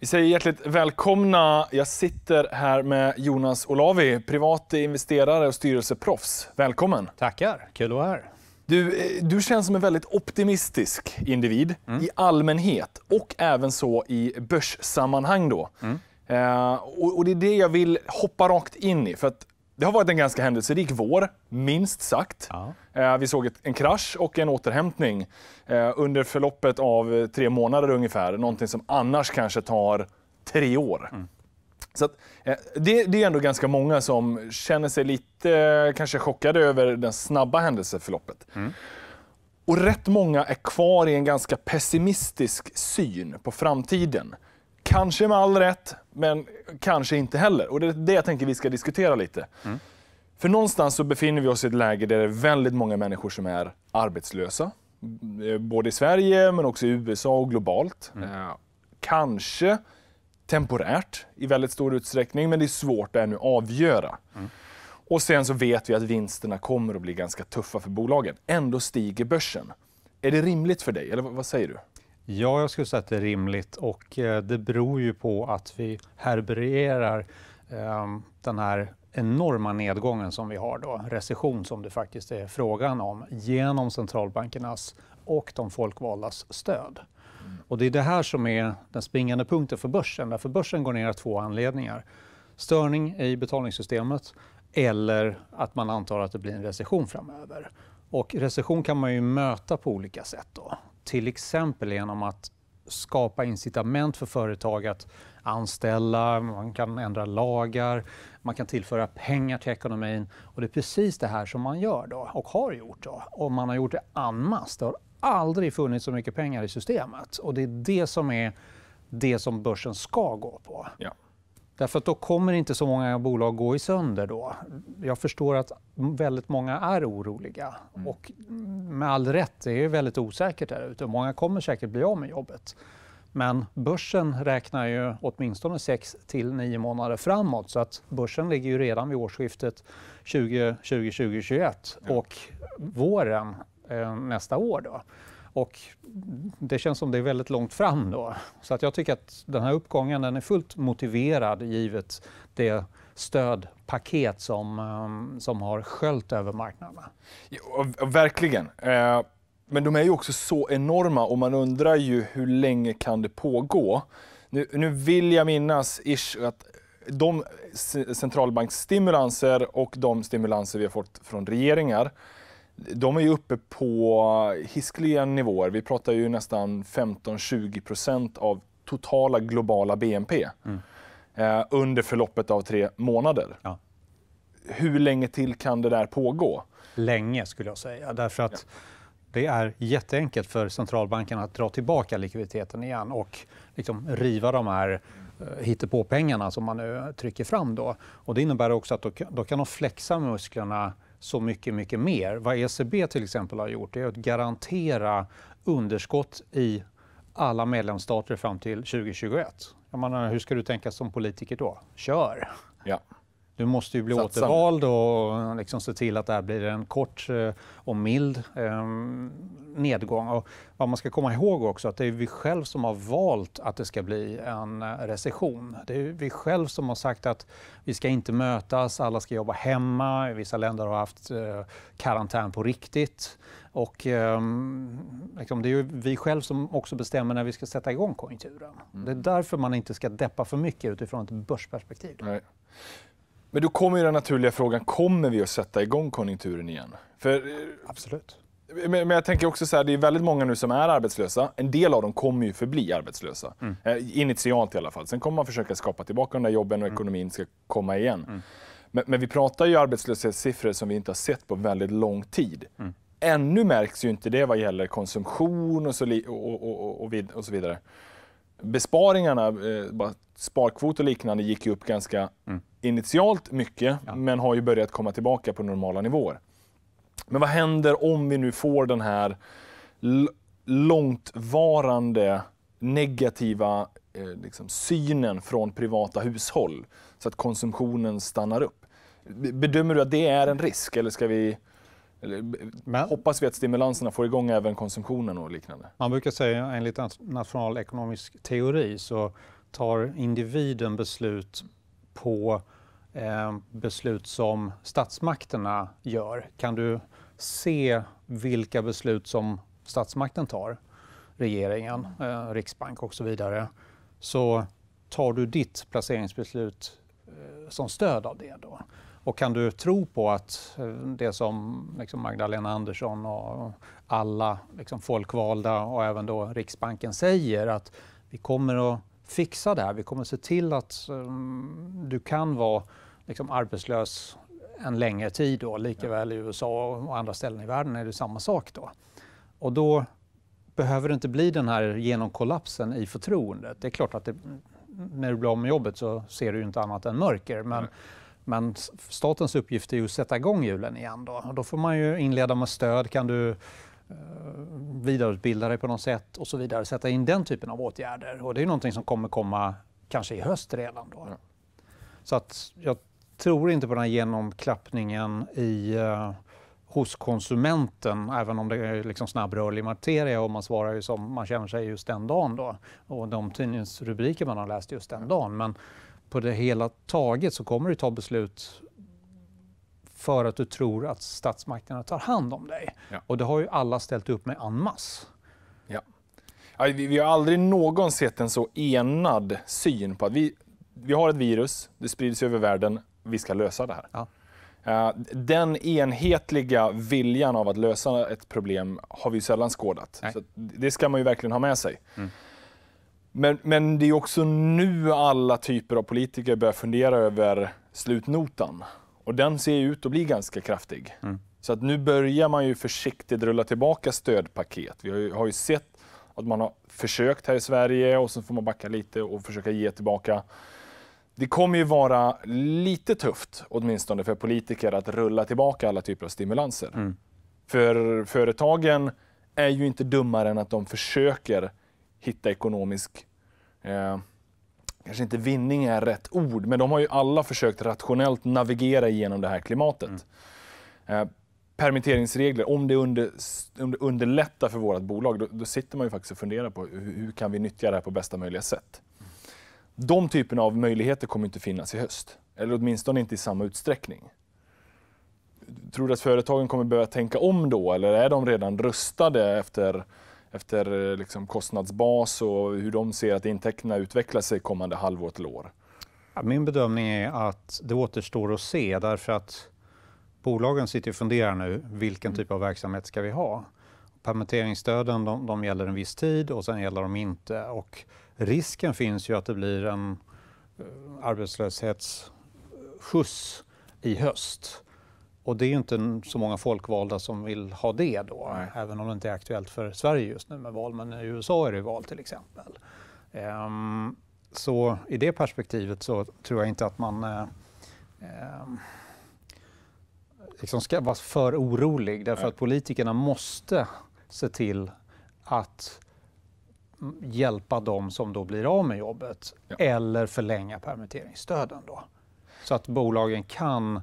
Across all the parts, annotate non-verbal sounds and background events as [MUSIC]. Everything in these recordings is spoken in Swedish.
Vi säger hjärtligt välkomna. Jag sitter här med Jonas Olavi, privat investerare och styrelseproffs. Välkommen. Tackar, kul att vara här. Du, eh, du känns som en väldigt optimistisk individ mm. i allmänhet och även så i börssammanhang. Då. Mm. Eh, och, och, det är det jag vill hoppa rakt in i. För att det har varit en ganska händelserik vår, minst sagt. Ja. Eh, vi såg en krasch och en återhämtning eh, under förloppet av eh, tre månader ungefär. Någonting som annars kanske tar tre år. Mm. Så att, det, det, är ändå ganska många som känner sig lite kanske chockade över det snabba händelseförloppet. Mm. Och rätt många är kvar i en ganska pessimistisk syn på framtiden. Kanske med all rätt, men kanske inte heller. Och det är det jag tänker vi ska diskutera lite. Mm. För någonstans så befinner vi oss i ett läge där det är väldigt många människor som är arbetslösa. Eh, både i Sverige men också i USA och globalt. Mm. Eh, kanske temporärt i väldigt stor utsträckning, men det är svårt att ännu avgöra. Mm. Och sen så vet vi att vinsterna kommer att bli ganska tuffa för bolagen. Ändå stiger börsen. Är det rimligt för dig, eller vad säger du? Ja, jag skulle säga att det är rimligt och eh, det beror ju på att vi härbärgerar ehm, den här enorma nedgången som vi har då, recession som det faktiskt är frågan om, genom centralbankernas och de folkvaldas stöd. Och det är det här som är den springande punkten för börsen, därför börsen går ner av två anledningar. Störning i betalningssystemet eller att man antar att det blir en recession framöver. Och recession kan man ju möta på olika sätt. Då till exempel genom att skapa incitament för företag att anställa, man kan ändra lagar, man kan tillföra pengar till ekonomin. Och det är precis det här som man gör då, och har gjort. Då. Och man har gjort det anmas. Det har aldrig funnits så mycket pengar i systemet. Och det är det som är det som börsen ska gå på. Ja. Därför att då kommer inte så många bolag gå i sönder då. Jag förstår att väldigt många är oroliga. Mm. Och med all rätt, det är väldigt osäkert där ute. Många kommer säkert bli av med jobbet. Men börsen räknar ju åtminstone 6 till 9 månader framåt. Så att börsen ligger ju redan vid årsskiftet 2020-2021 och våren eh, nästa år. Då. Och det känns som det är väldigt långt fram då. Så att jag tycker att den här uppgången den är fullt motiverad givet det stödpaket som, ehm, som har sköljt över marknaderna. Ja, verkligen. Eh, men de är ju också så enorma och man undrar ju hur länge kan det pågå? Nu, nu vill jag minnas ish, att de centralbanksstimulanser och de stimulanser vi har fått från regeringar de är ju uppe på hiskliga nivåer. Vi pratar ju nästan 15-20 procent av totala globala BNP mm. eh, under förloppet av tre månader. Ja. Hur länge till kan det där pågå? Länge, skulle jag säga. Därför att ja. Det är jätteenkelt för centralbanken att dra tillbaka likviditeten igen och liksom riva de här eh, hittepåpengarna som man nu trycker fram. Då. Och det innebär också att då, då kan de flexa musklerna så mycket, mycket mer. Vad ECB till exempel har gjort är att garantera underskott i alla medlemsstater fram till 2021. Jag menar, hur ska du tänka som politiker då? Kör! Ja. Du måste ju bli Satsa. återvald och liksom se till att det här blir en kort eh, och mild ehm, nedgång. Och vad man ska komma ihåg också att det är vi själva som har valt att det ska bli en eh, recession. Det är vi själva som har sagt att vi ska inte mötas, alla ska jobba hemma. Vissa länder har haft eh, karantän på riktigt. Och, ehm, liksom, det är vi själva som också bestämmer när vi ska sätta igång konjunkturen. Mm. Det är därför man inte ska deppa för mycket utifrån ett börsperspektiv. Nej. Men då kommer den naturliga frågan, kommer vi att sätta igång konjunkturen igen? För, eh, Absolut. Men, men, jag tänker också så här, det är väldigt många nu som är arbetslösa. En del av dem kommer ju förbli arbetslösa. Mm. Eh, initialt i alla fall. Sen kommer man försöka skapa tillbaka de där jobben och mm. ekonomin ska komma igen. Mm. Men, men, vi pratar ju arbetslöshetssiffror som vi inte har sett på väldigt lång tid. Mm. Ännu märks ju inte det vad gäller konsumtion och så, och, och, och, och så vidare besparingarna, eh, sparkvot och liknande, gick ju upp ganska mm. initialt mycket, ja. men har ju börjat komma tillbaka på normala nivåer. Men vad händer om vi nu får den här långtvarande negativa eh, liksom, synen från privata hushåll så att konsumtionen stannar upp? Bedömer du att det är en risk eller ska vi men, hoppas vi att stimulanserna får igång även konsumtionen och liknande. Man brukar säga enligt nationalekonomisk teori så tar individen beslut på eh, beslut som statsmakterna gör. Kan du se vilka beslut som statsmakten tar, regeringen, eh, riksbank och så vidare, så tar du ditt placeringsbeslut eh, som stöd av det. Då. Och kan du tro på att eh, det som liksom Magdalena Andersson och alla liksom folkvalda och även då Riksbanken säger att vi kommer att fixa det här. Vi kommer att se till att um, du kan vara liksom, arbetslös en längre tid. Då. Likaväl i USA och andra ställen i världen är det samma sak. Då. Och då behöver det inte bli den här genomkollapsen i förtroendet. Det är klart att det, när du blir av med jobbet så ser du inte annat än mörker. Men, men statens uppgift är ju att sätta igång hjulen igen. Då, då får man ju inleda med stöd. Kan du eh, vidareutbilda dig på något sätt och så vidare. Sätta in den typen av åtgärder. Och det är någonting som kommer komma kanske i höst redan. Då. Ja. Så att jag tror inte på den här genomklappningen i, eh, hos konsumenten även om det är liksom snabbrörlig materia och man svarar ju som man känner sig just den dagen då, och de tidningsrubriker man har läst just den dagen. Men på det hela taget så kommer du ta beslut för att du tror att statsmakterna tar hand om dig. Ja. Och det har ju alla ställt upp med anmas. Ja. Vi har aldrig någon sett en så enad syn på att vi, vi har ett virus, det sprids över världen, vi ska lösa det här. Ja. Eh, den enhetliga viljan av att lösa ett problem har vi sällan skådat. det ska man ju verkligen ha med sig. Mm. Men, men det är också nu alla typer av politiker börjar fundera över slutnotan. Och den ser ut att bli ganska kraftig. Mm. Så att nu börjar man ju försiktigt rulla tillbaka stödpaket. Vi har ju, har ju, sett att man har försökt här i Sverige och sen får man backa lite och försöka ge tillbaka. Det kommer ju vara lite tufft, åtminstone för politiker, att rulla tillbaka alla typer av stimulanser. Mm. För företagen är ju inte dummare än att de försöker hitta ekonomisk eh, kanske inte vinning är rätt ord, men de har ju alla försökt rationellt navigera genom det här klimatet. Mm. Eh, permitteringsregler, om det, under, underlättar för vårt bolag, då, då, sitter man ju faktiskt och funderar på hur, hur, kan vi nyttja det här på bästa möjliga sätt. De typerna av möjligheter kommer inte finnas i höst, eller åtminstone inte i samma utsträckning. Tror du att företagen kommer börja tänka om då, eller är de redan rustade efter efter eh, liksom kostnadsbas och hur de ser att intäkterna utvecklar sig kommande halvår till år? Min bedömning är att det återstår att se därför att bolagen sitter och funderar nu vilken mm. typ av verksamhet ska vi ha. Permitteringsstöden de, de gäller en viss tid och sen gäller de inte. Och risken finns ju att det blir en eh, arbetslöshetsskjuts i höst. Och det är ju inte så många folkvalda som vill ha det då, Nej. även om det inte är aktuellt för Sverige just nu med val, men i USA är det val till exempel. Ehm, så i det perspektivet så tror jag inte att man eh, ehm, liksom ska vara för orolig därför Nej. att politikerna måste se till att hjälpa dem som då blir av med jobbet ja. eller förlänga permitteringsstöden då. Så att bolagen kan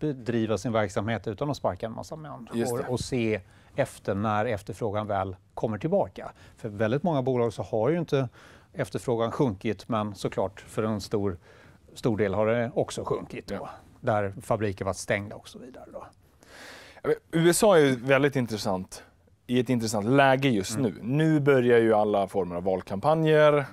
bedriva sin verksamhet utan att sparka en massa människor och se efter när efterfrågan väl kommer tillbaka. För väldigt många bolag så har ju inte efterfrågan sjunkit men såklart för en stor, stor del har det också sjunkit. Då, ja. Där fabriker varit stängda och så vidare. Då. USA är väldigt intressant i ett intressant läge just mm. nu. Nu börjar ju alla former av valkampanjer.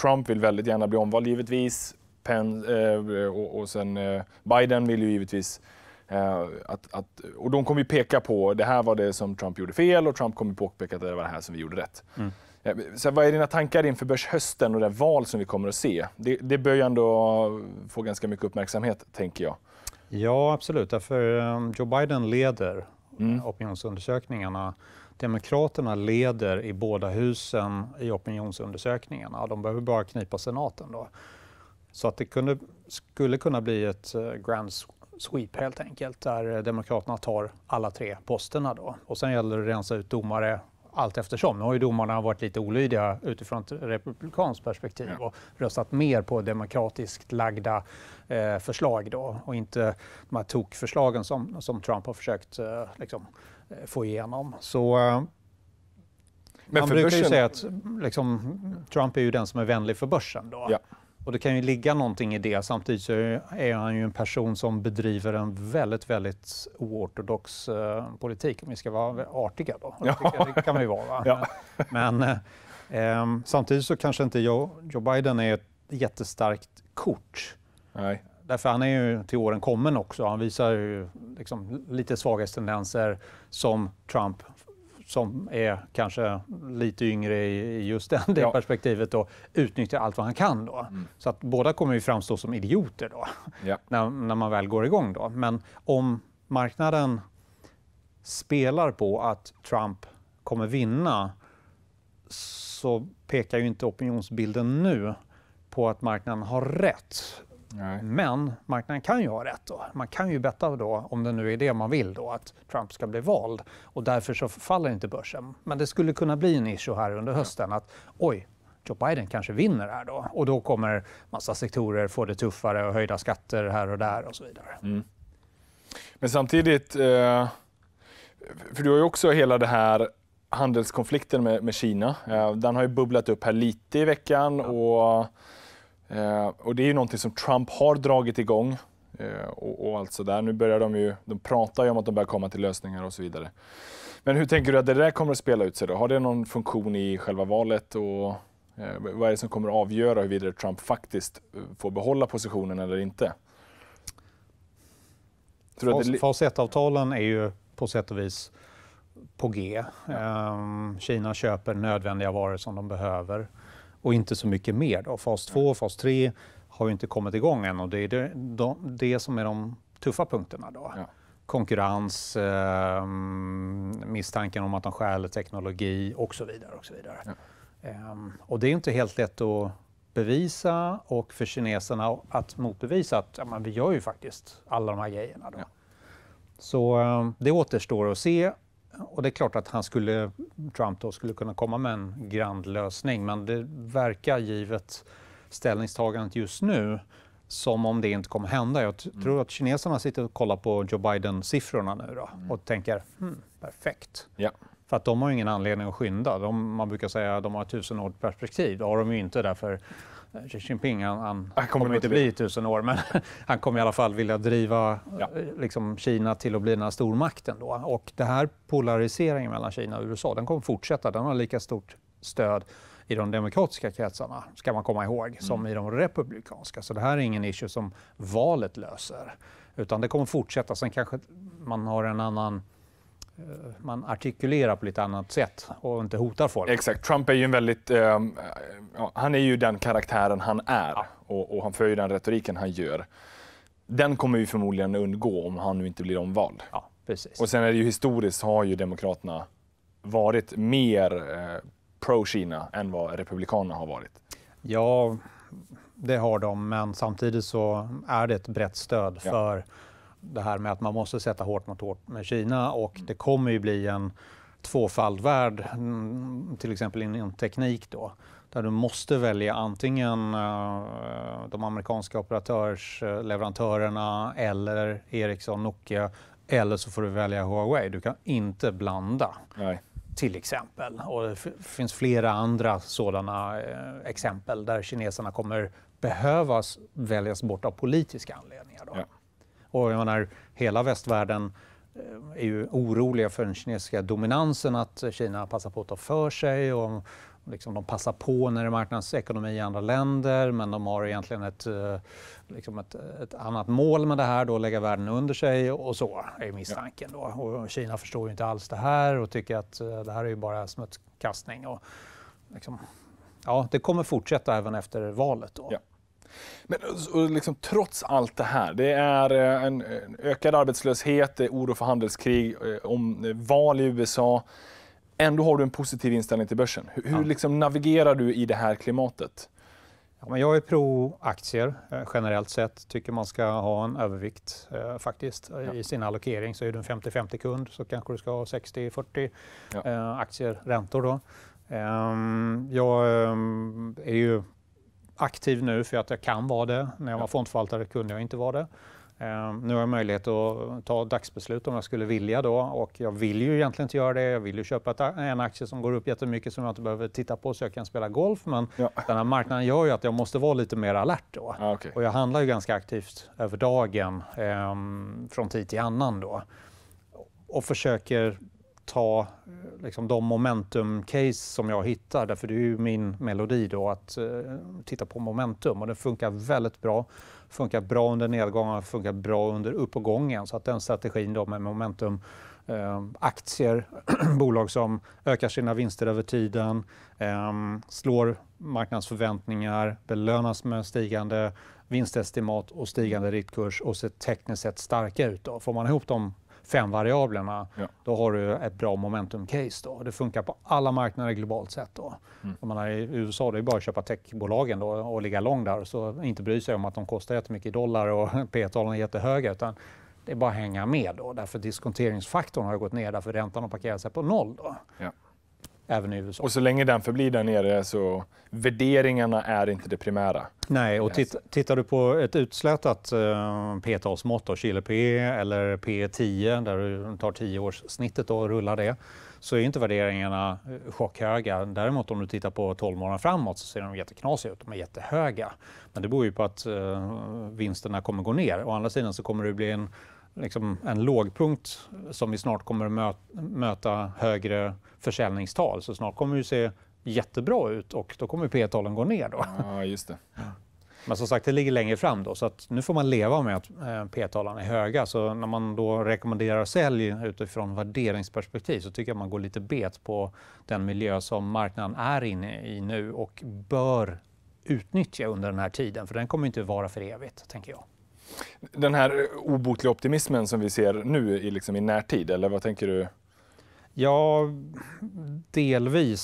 Trump vill väldigt gärna bli omvald givetvis. Pence, eh, och, och sen eh, Biden vill ju givetvis eh, att, att, och de kommer ju peka på det här var det som Trump gjorde fel och Trump kommer påpeka att det var det här som vi gjorde rätt. Mm. Så vad är dina tankar inför börshösten och det val som vi kommer att se? Det, det bör ju ändå få ganska mycket uppmärksamhet, tänker jag. Ja, absolut. Därför um, Joe Biden leder mm. opinionsundersökningarna. Demokraterna leder i båda husen i opinionsundersökningarna. De behöver bara knipa senaten. Då. Så att det kunde, skulle kunna bli ett eh, grand sweep helt enkelt där eh, Demokraterna tar alla tre posterna. Då. Och sen gäller det att rensa ut domare allt eftersom. Nu har ju domarna varit lite olydiga utifrån ett republikanskt perspektiv och röstat mer på demokratiskt lagda eh, förslag då och inte de här tokförslagen som, som Trump har försökt eh, liksom, eh, få igenom. Så, eh, man brukar börsen... ju säga att liksom, Trump är ju den som är vänlig för börsen. Då. Ja. Och det kan ju ligga någonting i det. Samtidigt så är han ju en person som bedriver en väldigt, väldigt oortodox eh, politik, om vi ska vara artiga då. Ja. Det kan vi vara. Va? [LAUGHS] Ja. Men eh, eh, samtidigt så kanske inte Joe, Joe, Biden är ett jättestarkt kort. Nej. Därför han är ju till åren kommen också. Han visar ju liksom lite svaghetstendenser som Trump som är kanske lite yngre i just den, det ja. perspektivet då, utnyttjar allt vad han kan. Då. Mm. Så att båda kommer ju framstå som idioter då, ja. [LAUGHS] när, när man väl går igång. Då. Men om marknaden spelar på att Trump kommer vinna så pekar ju inte opinionsbilden nu på att marknaden har rätt. Nej. Men marknaden kan ju ha rätt. Då. Man kan ju betta, då, om det nu är det man vill, då, att Trump ska bli vald. och Därför så faller inte börsen. Men det skulle kunna bli en issue här under hösten. att oj, Joe Biden kanske vinner här då. Och då kommer massa sektorer få det tuffare och höjda skatter här och där och så vidare. Mm. Men samtidigt, eh, för du har ju också hela den här handelskonflikten med, Kina. Eh, den har ju bubblat upp här lite i veckan. och Eh, och det är ju någonting som Trump har dragit igång eh, och, och allt sådär. Nu börjar de ju, de pratar ju om att de börjar komma till lösningar och så vidare. Men hur tänker du att det där kommer att spela ut sig då? Har det någon funktion i själva valet och eh, vad är det som kommer att avgöra huruvida Trump faktiskt eh, får behålla positionen eller inte? Fas, fas 1-avtalen är ju på sätt och vis på G. Ja. Ehm, Kina köper nödvändiga varor som de behöver och inte så mycket mer. Då. Fas 2 och mm. fas 3 har ju inte kommit igång än och det är det, de, det som är de tuffa punkterna. Då. Ja. Konkurrens, eh, misstanken om att de stjäl teknologi och så vidare. Och, så vidare. Ja. Eh, och det är inte helt lätt att bevisa och för kineserna att motbevisa att ja, vi gör ju faktiskt alla de här grejerna. Då. Så ehm, det återstår att se och det är klart att han skulle, Trump då skulle kunna komma med en grand lösning men det verkar givet ställningstagandet just nu som om det inte kommer hända. Jag mm. tror att kineserna sitter och kollar på Joe Biden-siffrorna nu då, mm. och tänker hmm, perfekt. Ja. För att de har ingen anledning att skynda. De, man brukar säga att de har ett tusenårigt perspektiv. Det har de ju inte därför Eh, Xi Jinping han, han, han kommer, kommer inte bli tusen år, men [LAUGHS] han kommer i alla fall vilja driva ja. Eh, liksom, Kina till att bli den här stormakten. Då. Och den här polariseringen mellan Kina och USA den kommer fortsätta. Den har lika stort stöd i de demokratiska kretsarna, ska man komma ihåg, mm. som i de republikanska. Så det här är ingen issue som valet löser, utan det kommer fortsätta. Sen kanske man har en annan Eh, man artikulerar på lite annat sätt och inte hotar folk. Exakt. Trump är ju en väldigt... Ehm, eh, han är ju den karaktären han är ja. och, och, han för ju den retoriken han gör. Den kommer vi förmodligen undgå om han nu inte blir omvald. Ja, precis. Och sen är det ju historiskt har ju Demokraterna varit mer eh, pro-Kina än vad Republikanerna har varit. Ja, det har de, men samtidigt så är det ett brett stöd ja. för det här med att man måste sätta hårt mot hårt med Kina och det kommer ju bli en tvåfald värld, mm, till exempel inom teknik då, där du måste välja antingen eh, de amerikanska operatörsleverantörerna eller Ericsson, Nokia eller så får du välja Huawei. Du kan inte blanda. Nej till exempel. Och det finns flera andra sådana eh, exempel där kineserna kommer behövas väljas bort av politiska anledningar. Då. Ja. Och jag menar, hela västvärlden eh, är ju oroliga för den kinesiska dominansen, att Kina passar på att ta för sig. Och liksom de passar på när det är marknadsekonomi i andra länder men de har egentligen ett, eh, liksom ett, ett annat mål med det här, då, att lägga världen under sig och så är misstanken. Då. Och Kina förstår ju inte alls det här och tycker att eh, det här är ju bara smutskastning. Och liksom, ja, det kommer fortsätta även efter valet. Då. Ja. Men, liksom, trots allt det här, det är eh, en, ökad arbetslöshet, det är oro för handelskrig, eh, om eh, val i USA. Ändå har du en positiv inställning till börsen. Hur, hur liksom, navigerar du i det här klimatet? Ja, men jag är pro aktier generellt sett. tycker man ska ha en övervikt eh, faktiskt ja. i sin allokering. Så är du en 50-50 kund så kanske du ska ha 60-40 ja. eh, aktier, räntor. Då. Eh, jag ehm, är ju aktiv nu för att jag kan vara det. När jag var fondförvaltare kunde jag inte vara det. Ehm, nu har jag möjlighet att ta dagsbeslut om jag skulle vilja då och jag vill ju egentligen inte göra det. Jag vill ju köpa en aktie som går upp jättemycket som jag inte behöver titta på så jag kan spela golf. Men ja. den här marknaden gör ju att jag måste vara lite mer alert då. Ah, okay. Och jag handlar ju ganska aktivt över dagen eh, från tid till annan då och försöker ta liksom, de momentum-case som jag hittar, därför det är ju min melodi då att eh, titta på momentum och den funkar väldigt bra. Funkar bra under nedgången, funkar bra under uppåtgången så att den strategin då med momentum eh, aktier, [CLEARS THROAT] bolag som ökar sina vinster över tiden, eh, slår marknadsförväntningar, belönas med stigande vinstestimat och stigande riktkurs och ser tekniskt sett starka ut. Då. Får man ihop de fem variablerna, ja. då har du ett bra momentum-case. Det funkar på alla marknader globalt sett. Då. Mm. Menar, I USA det är det bara att köpa techbolagen då, och ligga lång där, så inte bry sig om att de kostar jättemycket dollar och [LAUGHS] P-talen är jättehöga, utan det är bara att hänga med. Då, därför diskonteringsfaktorn har gått ner, därför räntan har parkerat sig på noll. Då. Ja även i USA. Och så länge den förblir där nere så värderingarna är inte det primära. Nej, och titt, tittar du på ett utslätat eh, p-talsmått, Chile P eller P10, där du tar 10-årssnittet och rullar det, så är inte värderingarna eh, chockhöga. Däremot om du tittar på 12 månader framåt så ser de jätteknasiga ut, de är jättehöga. Men det beror ju på att eh, vinsterna kommer gå ner. Å andra sidan så kommer det bli en liksom en lågpunkt som vi snart kommer att möta, högre försäljningstal. Så snart kommer det se jättebra ut och då kommer P-talen gå ner. Då. Ja, just det. Men som sagt, det ligger längre fram. Då, så att nu får man leva med att eh, P-talen är höga. Så när man då rekommenderar sälj utifrån värderingsperspektiv så tycker jag man går lite bet på den miljö som marknaden är inne i nu och bör utnyttja under den här tiden. För den kommer inte vara för evigt, tänker jag. Den här obotliga optimismen som vi ser nu i, liksom, i närtid, eller vad tänker du? Ja, delvis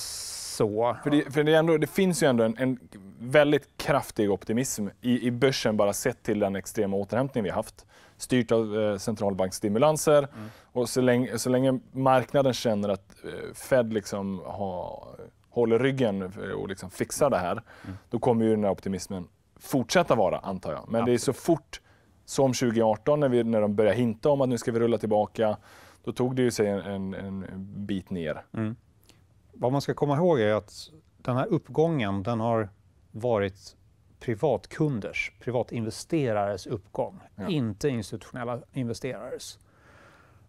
så. För det, för det, ändå, det finns ju ändå en, en, väldigt kraftig optimism i, i börsen bara sett till den extrema återhämtning vi haft. Styrt av eh, centralbanksstimulanser. Mm. Och så länge, så länge, marknaden känner att eh, Fed liksom ha, håller ryggen eh, och liksom fixar det här, mm. då kommer ju den här optimismen fortsätta vara, antar jag. Men Absolut. det är så fort som 2018 när, vi, när de började hinta om att nu ska vi rulla tillbaka, då tog det ju sig en, en, en bit ner. Mm. Vad man ska komma ihåg är att den här uppgången den har varit privatkunders, privatinvesterares uppgång, ja. inte institutionella investerares.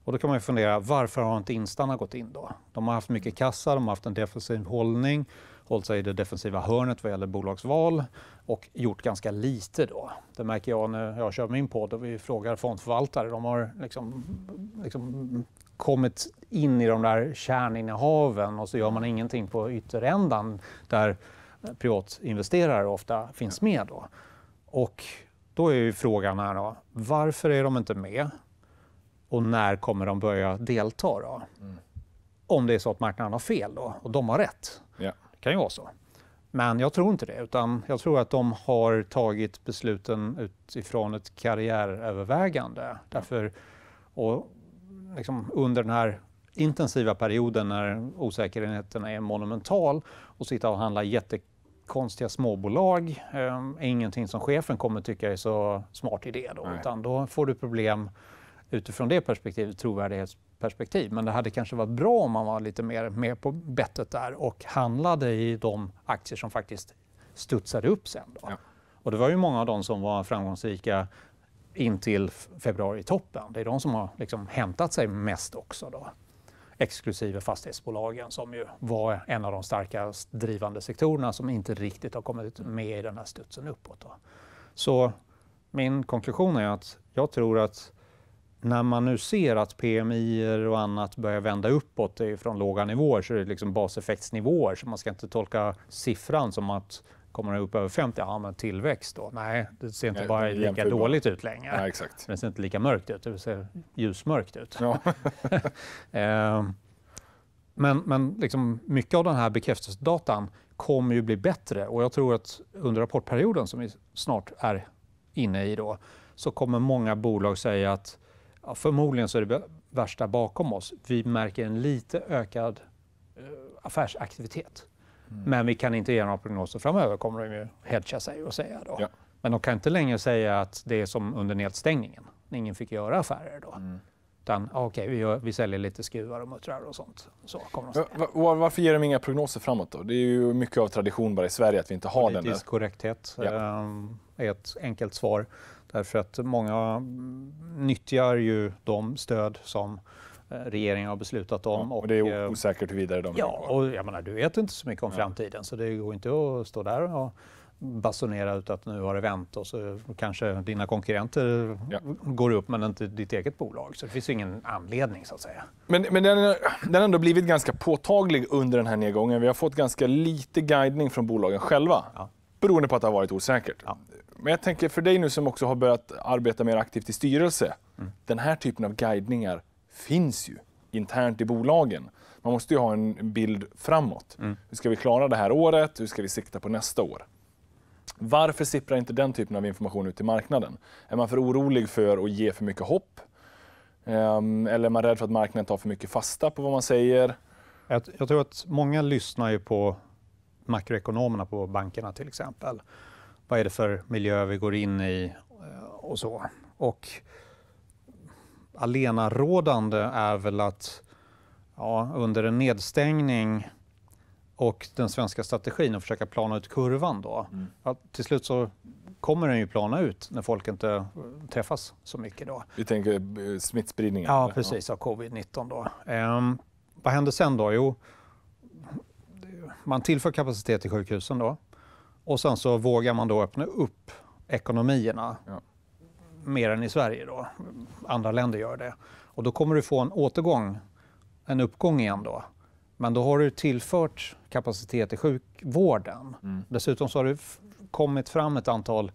Och då kan man fundera, varför har inte instarna gått in då? De har haft mycket kassa, de har haft en defensiv hållning hållit sig i det defensiva hörnet vad gäller bolagsval och gjort ganska lite då. Det märker jag när jag kör min podd och vi frågar fondförvaltare. De har liksom, liksom kommit in i de där kärninnehaven och så gör man ingenting på ytterändan där privatinvesterare ofta finns med. Då. Och då är ju frågan här då, varför är de inte med och när kommer de börja delta? Då? Mm. Om det är så att marknaden har fel då, och de har rätt. Yeah kan ju vara så. Men jag tror inte det, utan jag tror att de har tagit besluten utifrån ett karriärövervägande. Därför, och liksom under den här intensiva perioden när osäkerheten är monumental och sitta och handla jättekonstiga småbolag är eh, ingenting som chefen kommer tycka är så smart idé. Då, utan då får du problem utifrån det perspektivet, trovärdighetsperspektivet perspektiv. Men det hade kanske varit bra om man var lite mer med på bettet där och handlade i de aktier som faktiskt studsade upp sen. Då. Ja. Och det var ju många av dem som var framgångsrika in till februari-toppen. Det är de som har liksom hämtat sig mest också. Då. Exklusive fastighetsbolagen som ju var en av de starkast drivande sektorerna som inte riktigt har kommit med i den här studsen uppåt. Då. Så min konklusion är att jag tror att när man nu ser att PMI och annat börjar vända uppåt från låga nivåer så är det liksom baseffektsnivåer. Så man ska inte tolka siffran som att kommer den upp över 50, ja men tillväxt då. Nej, det ser inte bara lika dåligt ut längre. Ja, exakt. Det ser inte lika mörkt ut, det ser ljusmörkt ut. Ja. [LAUGHS] Ehm, men men liksom, mycket av den här bekräftelsedatan kommer ju bli bättre och jag tror att under rapportperioden som vi snart är inne i då så kommer många bolag säga att ja, förmodligen så är det värsta bakom oss. Vi märker en lite ökad eh, affärsaktivitet. Mm. Men vi kan inte ge några prognoser framöver, kommer de ju hedga sig och säga då. Ja. Men de kan inte längre säga att det är som under nedstängningen, när ingen fick göra affärer då. Mm. Utan okej, okay, vi, vi säljer lite skruvar och muttrar och sånt. Så kommer de var, var, varför ger de inga prognoser framåt då? Det är ju mycket av tradition bara i Sverige att vi inte har den där. korrekthet ja. Ehm, är ett enkelt svar. Därför att många nyttjar ju de stöd som eh, regeringen har beslutat om. Ja, och det är eh, osäkert hur vidare de Ja, och jag menar, du vet inte så mycket om ja. framtiden så det går inte att stå där och basunera ut att nu har det vänt och så kanske dina konkurrenter ja. går upp men inte ditt eget bolag. Så det finns ju ingen anledning så att säga. Men, men den, den har ändå blivit ganska påtaglig under den här nedgången. Vi har fått ganska lite guidning från bolagen själva. Ja. Beroende på att det har varit osäkert. Ja. Men jag tänker för dig nu som också har börjat arbeta mer aktivt i styrelse. Mm. Den här typen av guidningar finns ju internt i bolagen. Man måste ju ha en bild framåt. Mm. Hur ska vi klara det här året? Hur ska vi sikta på nästa år? Varför sipprar inte den typen av information ut till marknaden? Är man för orolig för att ge för mycket hopp? Ehm, eller är man rädd för att marknaden tar för mycket fasta på vad man säger? Jag, tror att många lyssnar ju på makroekonomerna på bankerna till exempel vad är det för miljö vi går in i eh, och så. Och alena rådande är väl att ja, under en nedstängning och den svenska strategin att försöka plana ut kurvan då. Mm. Ja, till slut så kommer den ju plana ut när folk inte eh, träffas så mycket. Då. Vi tänker eh, smittspridningen? Ja, eller? precis, av covid-19. Då. Ehm, vad händer sen då? Jo, man tillför kapacitet till sjukhusen då. Och sen så vågar man då öppna upp ekonomierna ja. mer än i Sverige. Då. Andra länder gör det. Och då kommer du få en återgång, en uppgång igen då. Men då har du tillfört kapacitet i sjukvården. Mm. Dessutom så har det kommit fram ett antal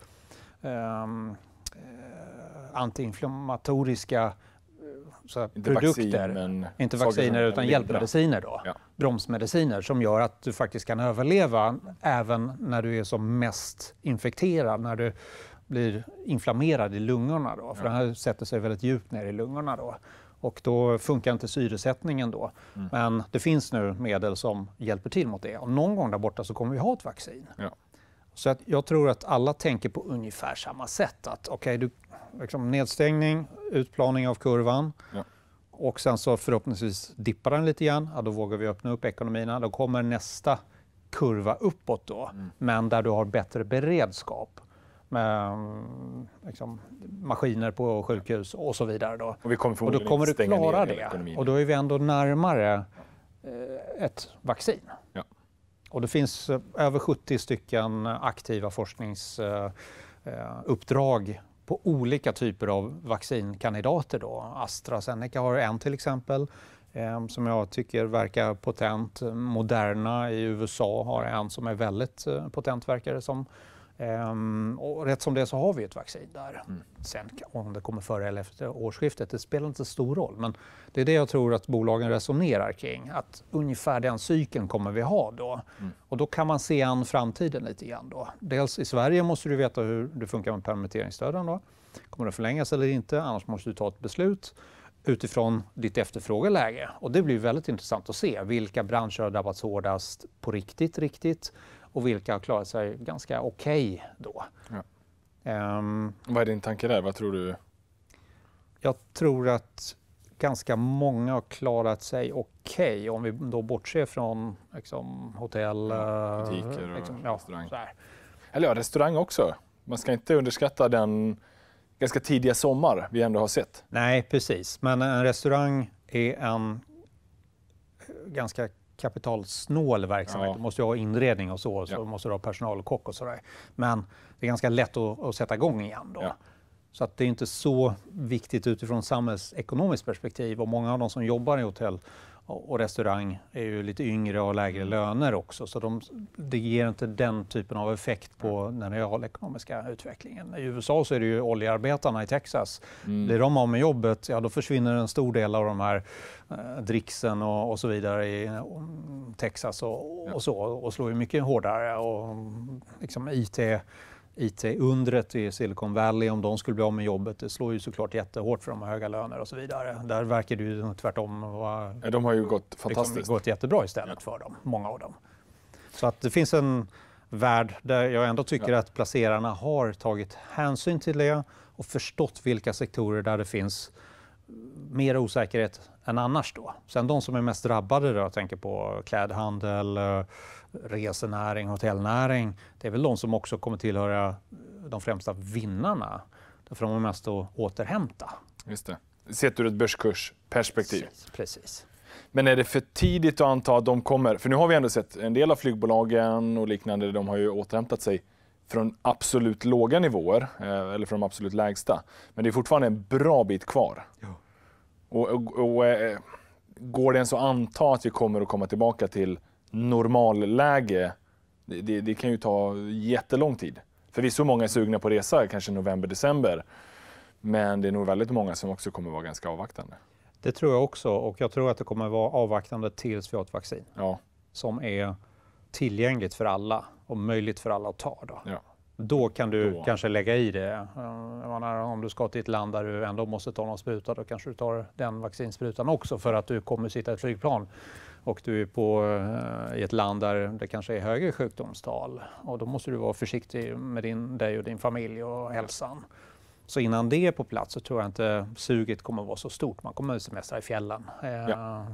ehm, eh, antiinflammatoriska så inte produkter, vaccin, inte vacciner utan hjälpmediciner då, ja. bromsmediciner som gör att du faktiskt kan överleva även när du är som mest infekterad, när du blir inflammerad i lungorna. Då, för ja. den här sätter sig väldigt djupt ner i lungorna. Då. Och då funkar inte syresättningen då. Mm. Men det finns nu medel som hjälper till mot det. Och någon gång där borta så kommer vi ha ett vaccin. Ja. Så att jag tror att alla tänker på ungefär samma sätt. Att okay, du liksom nedstängning, utplaning av kurvan ja. och sen så förhoppningsvis dippar den lite grann. Ja, då vågar vi öppna upp ekonomierna. Då kommer nästa kurva uppåt då, mm. men där du har bättre beredskap med mm, liksom, maskiner på sjukhus och så vidare. Då. Och, vi kommer och då kommer du klara det. Och då är vi ändå närmare eh, ett vaccin. Ja. Och det finns eh, över 70 stycken aktiva forskningsuppdrag eh, eh, på olika typer av vaccinkandidater. Då. AstraZeneca har en till exempel eh, som jag tycker verkar potent. Moderna i USA har en som är väldigt eh, potent verkar det som. Um, och rätt som det så har vi ett vaccin där. Mm. Sen om det kommer före eller efter årsskiftet, det spelar inte så stor roll. Men det är det jag tror att bolagen resonerar kring. Att ungefär den cykeln kommer vi ha då. Mm. Och då kan man se an framtiden lite grann då. Dels i Sverige måste du veta hur det funkar med permitteringsstöden då. Kommer det förlängas eller inte? Annars måste du ta ett beslut utifrån ditt efterfrågeläge. Och det blir väldigt intressant att se vilka branscher har drabbats hårdast på riktigt, riktigt och vilka har klarat sig ganska okej okay då. Ja. Um, Vad är din tanke där? Vad tror du? Jag tror att ganska många har klarat sig okej okay, om vi då bortser från liksom, hotell, ja, eh, butiker och liksom, ja, restaurang. Eller ja, restaurang också. Man ska inte underskatta den ganska tidiga sommar vi ändå har sett. Nej, precis. Men en restaurang är en eh, ganska kapitalsnål verksamhet. Ja. Du måste ju ha inredning och så, och så ja. måste du ha personal och kock och sådär. Men det är ganska lätt att, att sätta igång igen då. Ja. Så att det är inte så viktigt utifrån samhällsekonomiskt perspektiv och många av de som jobbar i hotell och restaurang är ju lite yngre och lägre mm. löner också så de, det ger inte den typen av effekt på mm. den realekonomiska utvecklingen. I USA så är det ju oljearbetarna i Texas. Mm. Blir de av med jobbet, ja då försvinner en stor del av de här eh, dricksen och, och, så vidare i och, Texas och, och, så och slår ju mycket hårdare och liksom IT IT-undret i Silicon Valley, om de skulle bli av med jobbet, det slår ju såklart jättehårt för de har höga löner och så vidare. Där verkar det ju tvärtom vara... De har ju gått liksom fantastiskt. Liksom, gått jättebra istället ja. för dem, många av dem. Så att det finns en värld där jag ändå tycker ja. att placerarna har tagit hänsyn till det och förstått vilka sektorer där det finns mer osäkerhet än annars. Då. Sen de som är mest drabbade, då, jag tänker på klädhandel, resenäring, hotellnäring, det är väl de som också kommer tillhöra de främsta vinnarna. Därför de har mest att återhämta. Just det. Sett ur ett börskursperspektiv. Precis, precis. Men är det för tidigt att anta att de kommer? För nu har vi ändå sett en del av flygbolagen och liknande, de har ju återhämtat sig från absolut låga nivåer, eh, eller från de absolut lägsta. Men det är fortfarande en bra bit kvar. Ja. Och, och, och, eh, går det ens att anta att vi kommer att komma tillbaka till normalläge, det, det, det kan ju ta jättelång tid. Förvisso många är sugna på resa, kanske november, december. Men det är nog väldigt många som också kommer vara ganska avvaktande. Det tror jag också och jag tror att det kommer vara avvaktande tills vi har ett vaccin ja. som är tillgängligt för alla och möjligt för alla att ta. Då, ja. då kan du då. kanske lägga i det. Menar, om du ska till ett land där du ändå måste ta någon spruta då kanske du tar den vaccinsprutan också för att du kommer sitta i ett flygplan och du är på, eh, i ett land där det kanske är högre sjukdomstal och då måste du vara försiktig med din, dig och din familj och hälsan. Så innan det är på plats så tror jag inte suget kommer att vara så stort. Man kommer att semestra i fjällen eh, ja.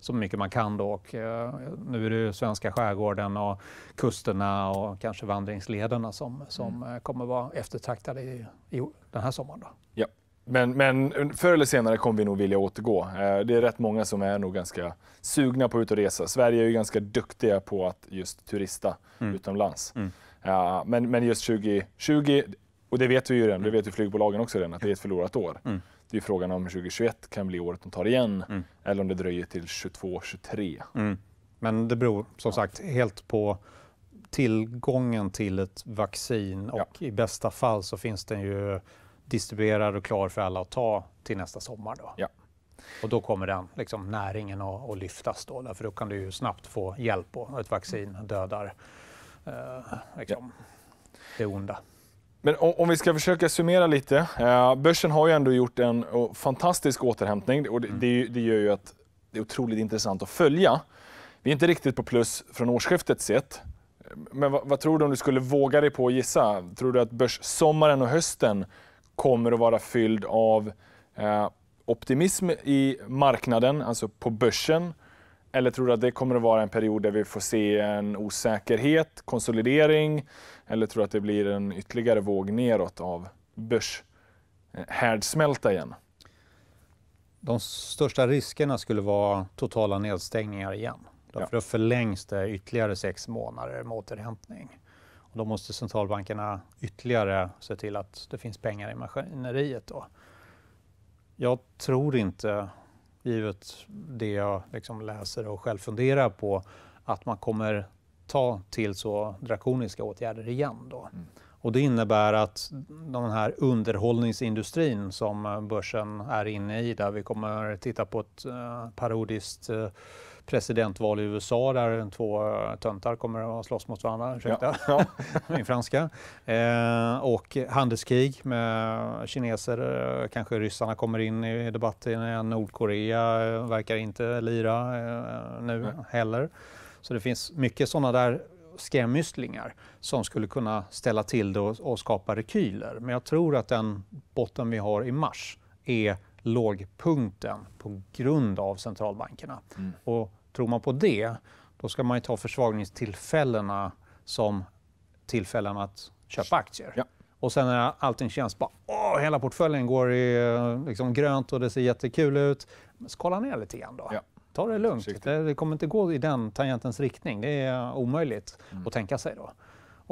så mycket man kan då. Och, eh, nu är det svenska skärgården och kusterna och kanske vandringslederna som, som mm. Eh, kommer att vara eftertraktade i, i den här sommaren. Då. Ja. Men, men förr eller senare kommer vi nog vilja återgå. Eh, det är rätt många som är nog ganska sugna på att ut och resa. Sverige är ju ganska duktiga på att just turista mm. utomlands. Mm. Ja, eh, men, men just 2020, och det vet vi ju redan, det vet ju flygbolagen också redan, att det är ett förlorat år. Mm. Det är frågan om 2021 kan bli året de tar igen mm. eller om det dröjer till 2022-2023. Mm. Men det beror som sagt helt på tillgången till ett vaccin och ja. i bästa fall så finns den ju distribuerad och klar för alla att ta till nästa sommar. Då. Ja. Och då kommer den liksom, näringen att, lyftas. Då, därför då kan du ju snabbt få hjälp och ett vaccin dödar eh, liksom, ja. det onda. Men om vi ska försöka summera lite. Eh, börsen har ju ändå gjort en fantastisk återhämtning och det, mm. det gör ju att det är otroligt intressant att följa. Vi är inte riktigt på plus från årsskiftet sett. Men vad, vad tror du om du skulle våga dig på att gissa? Tror du att börssommaren och hösten kommer att vara fylld av eh, optimism i marknaden, alltså på börsen? Eller tror du att det kommer att vara en period där vi får se en osäkerhet, konsolidering? Eller tror du att det blir en ytterligare våg neråt av börshärdsmälta igen? De största riskerna skulle vara totala nedstängningar igen. Därför ja. Då förlängs det ytterligare sex månader med återhämtning. Då måste centralbankerna ytterligare se till att det finns pengar i maskineriet. Då. Jag tror inte, givet det jag liksom läser och själv funderar på, att man kommer ta till så drakoniska åtgärder igen. Då. Mm. Och det innebär att den här underhållningsindustrin som börsen är inne i, där vi kommer titta på ett eh, parodiskt eh, presidentval i USA där två töntar kommer att slåss mot varandra, ursäkta [LAUGHS] ja. ja. [LAUGHS] min franska. Eh, och handelskrig med kineser, eh, kanske ryssarna kommer in i debatten, Nordkorea eh, verkar inte lira eh, nu Nej. heller. Så det finns mycket sådana där skrämmysslingar som skulle kunna ställa till det och, och skapa rekyler. Men jag tror att den botten vi har i mars är lågpunkten på grund av centralbankerna. Mm. Och tror man på det, då ska man ju ta försvagningstillfällena som tillfällen att köpa aktier. Ja. Och sen när allting känns bara åh, hela portföljen går i eh, liksom, grönt och det ser jättekul ut. Skala ner lite grann då. Ja. Ta det lugnt. Det, det, kommer inte gå i den tangentens riktning. Det är omöjligt mm. att tänka sig då.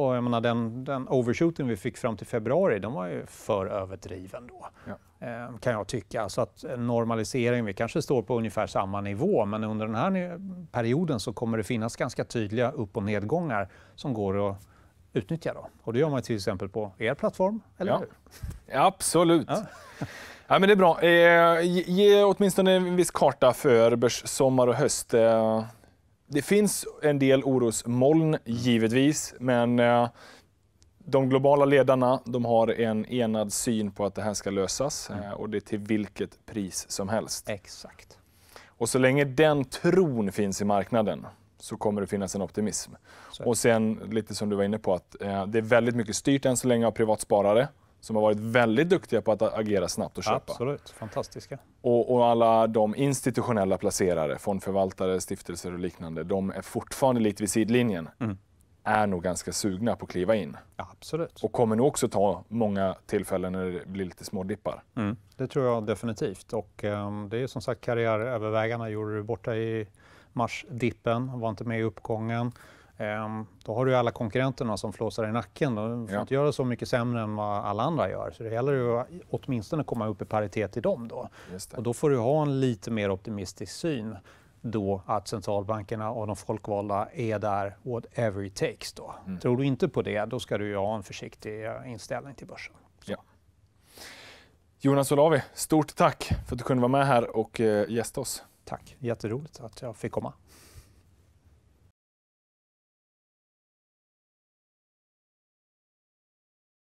Och jag menar, den, den overshooten vi fick fram till februari den var ju för överdriven då. Ja. Eh, kan jag tycka. Så att normalisering, vi kanske står på ungefär samma nivå men under den här perioden så kommer det finnas ganska tydliga upp och nedgångar som går att utnyttja. Då. Och det gör man till exempel på er plattform, eller ja. hur? Absolut. Ja. ja. men det är bra. Eh, ge åtminstone en viss karta för sommar och höst. Eh, det finns en del orosmoln, givetvis, men de globala ledarna de har en enad syn på att det här ska lösas mm. Eh, och det är till vilket pris som helst. Exakt. Och så länge den tron finns i marknaden så kommer det finnas en optimism. Så. Och sen lite som du var inne på att eh, det är väldigt mycket styrt än så länge av privatsparare som har varit väldigt duktiga på att agera snabbt och köpa. Absolut, fantastiska. Och, och, alla de institutionella placerare, fondförvaltare, stiftelser och liknande, de är fortfarande lite vid sidlinjen. Mm är nog ganska sugna på att kliva in. Absolut. Och kommer nog också ta många tillfällen när det blir lite smådippar. Mm. Det tror jag definitivt. Och um, det är som sagt karriärövervägarna. Gjorde du borta i mars marsdippen, var inte med i uppgången. Um, då har du alla konkurrenterna som flåsar i nacken. De får ja. inte göra så mycket sämre än vad alla andra gör. Så det gäller ju åtminstone komma upp i paritet i dem då. Och då får du ha en lite mer optimistisk syn då att centralbankerna och de folkvalda är där whatever it takes. Då. Mm. Tror du inte på det, då ska du ju ha en försiktig eh, inställning till börsen. Ja. Jonas Olavi, stort tack för att du kunde vara med här och eh, gästa oss. Tack, jätteroligt att jag fick komma.